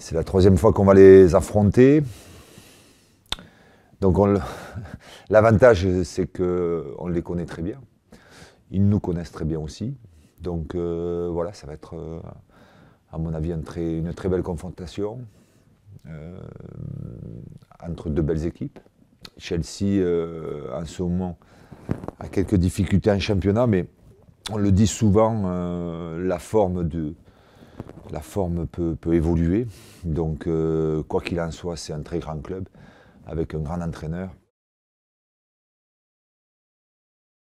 C'est la troisième fois qu'on va les affronter. Donc l'avantage, c'est qu'on les connaît très bien. Ils nous connaissent très bien aussi. Donc euh, voilà, ça va être, euh, à mon avis, une très belle confrontation euh, entre deux belles équipes. Chelsea, en ce moment, a quelques difficultés en championnat, mais on le dit souvent, la forme de, la forme peut, évoluer. Donc, euh, quoi qu'il en soit, c'est un très grand club avec un grand entraîneur.